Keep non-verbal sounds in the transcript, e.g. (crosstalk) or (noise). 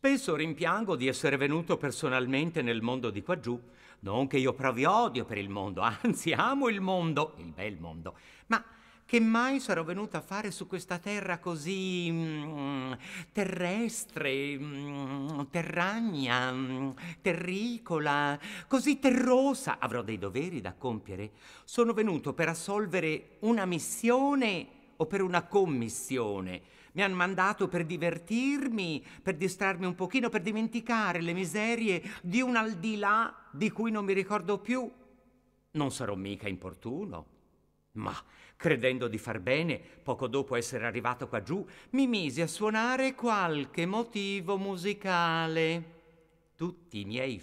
Spesso rimpiango di essere venuto personalmente nel mondo di quaggiù. Non che io provi odio per il mondo, (laughs) anzi amo il mondo, il bel mondo. Ma che mai sarò venuto a fare su questa terra così mm, terrestre, mm, terragna, mm, terricola, così terrosa. Avrò dei doveri da compiere. Sono venuto per assolvere una missione o per una commissione. Mi hanno mandato per divertirmi, per distrarmi un pochino, per dimenticare le miserie di un al di là di cui non mi ricordo più. Non sarò mica importuno. Ma, credendo di far bene, poco dopo essere arrivato qua giù, mi misi a suonare qualche motivo musicale. Tutti i miei